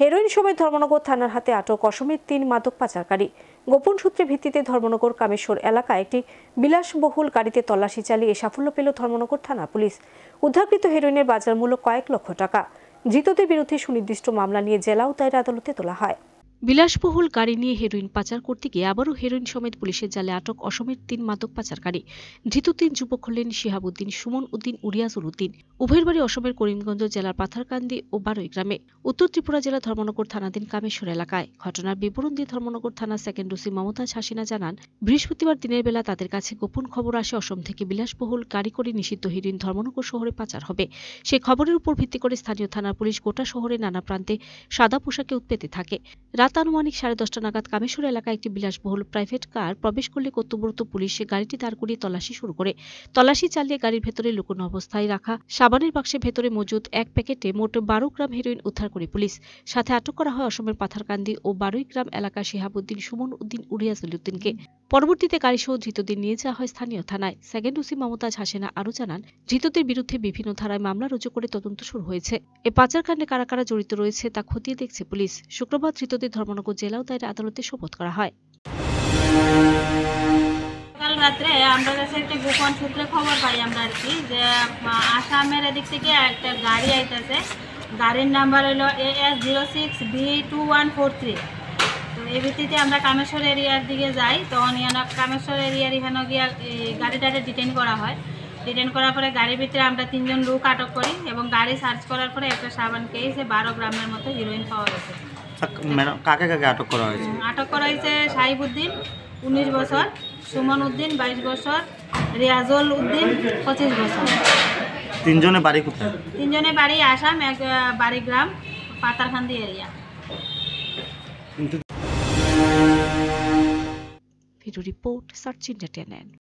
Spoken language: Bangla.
হেরোইন সময় ধর্মনগর থানার হাতে আটক অসমের তিন মাদক পাচারকারী গোপন সূত্রে ভিত্তিতে ধর্মনগর কামেশ্বর এলাকায় একটি বিলাসবহুল গাড়িতে তল্লাশি চালিয়ে সাফল্য পেল ধর্মনগর থানা পুলিশ উদ্ধারকৃত হেরোইনের বাজার মূল্য কয়েক লক্ষ টাকা ধৃতদের বিরুদ্ধে সুনির্দিষ্ট মামলা নিয়ে জেলা ও আদালতে তোলা হয় বিলাসবহুল গাড়ি নিয়ে হেরোইন পাচার করতে গিয়ে আবারও হেরোইন সমেত পুলিশের জালে আটক অসমের তিন মাদক পাচারকারী ধৃত তিন যুবক হলেন শিহাবুদ্দিন সুমন উদ্দিন উরিয়াজুল উদ্দিন উভয়ের বাড়ি অসমের করিমগঞ্জ জেলার পাথারকান্দি ও বারোই গ্রামে উত্তর ত্রিপুরা জেলা ধর্মনগর থানাধীন কামেশ্বর এলাকায় ঘটনার বিবরণ দিয়ে ধর্মনগর থানা সেকেন্ড ওসি মমতাজ হাসিনা জানান বৃহস্পতিবার দিনের বেলা তাদের কাছে গোপন খবর আসে অসম থেকে বিলাসবহুল গাড়ি করে নিষিদ্ধ হেরোইন ধর্মনগর শহরে পাচার হবে সেই খবরের উপর ভিত্তি করে স্থানীয় থানার পুলিশ গোটা শহরে নানা প্রান্তে সাদা পোশাকে উৎপেতে থাকে রাত আনুমানিক সাড়ে দশটা নাগাদ কামেশ্বর এলাকায় একটি বিলাসবহুল প্রাইভেট কার প্রবেশ করলে কর্তব্যরত পুলিশ গাড়িটি দাঁড় করিয়ে তল্লাশি শুরু করে তল্লাশি চালিয়ে গাড়ির ভেতরে লুকোনো অবস্থায় রাখা সাবানের বাক্সের ভেতরে মজুদ এক প্যাকেটে মোট বারো গ্রাম হেরোইন উদ্ধার করে পুলিশ সাথে আটক করা হয় অসমের পাথারকান্দি ও বারুই গ্রাম এলাকা শেহাবুদ্দিন সুমন উদ্দিন উরিয়াজুল উদ্দিনকে পরবর্তীতে গাড়িসহ ধৃতদের নিয়ে যাওয়া হয় স্থানীয় থানায় সেকেন্ড ওসি মমতাজ হাসেনা আরও জানান ধৃতদের বিরুদ্ধে বিভিন্ন ধারায় মামলা রুজু করে তদন্ত শুরু হয়েছে এ পাচারকাণ্ডে কারা কারা জড়িত রয়েছে তা খতিয়ে দেখছে পুলিশ শুক্রবার ধৃতদের ধর্মনগর জেলাও তাই আদালতে শপথ করা হয় রাত্রে আমরা কাছে একটা গোপন সূত্রে খবর পাই আমরা আর কি যে আসামের এদিক থেকে একটা গাড়ি আইতেছে গাড়ির নাম্বার হলো A S zero six V two one four three তো এই ভিত্তিতে আমরা কামেশ্বর এরিয়ার দিকে যাই তখন এখানে কামেশ্বর এরিয়ার এখানে গিয়া গাড়িটাকে ডিটেন করা হয় ডিটেন করার পরে গাড়ির ভিতরে আমরা তিনজন লোক আটক করি এবং গাড়ি সার্চ করার পরে একটা সাবান কেসে বারো গ্রামের মতো হিরোইন পাওয়া গেছে মানে কাকে কাকে আটক করা হয়েছে আটক করা হয়েছে সাহিবুদ্দিন উনিশ বছর সুমন উদ্দিন বাইশ বছর রিয়াজল উদ্দিন পঁচিশ বছর তিনজনে বাড়ি কোথায় তিনজনে বাড়ি আসাম এক বাড়ি গ্রাম Patharkandi area video report search India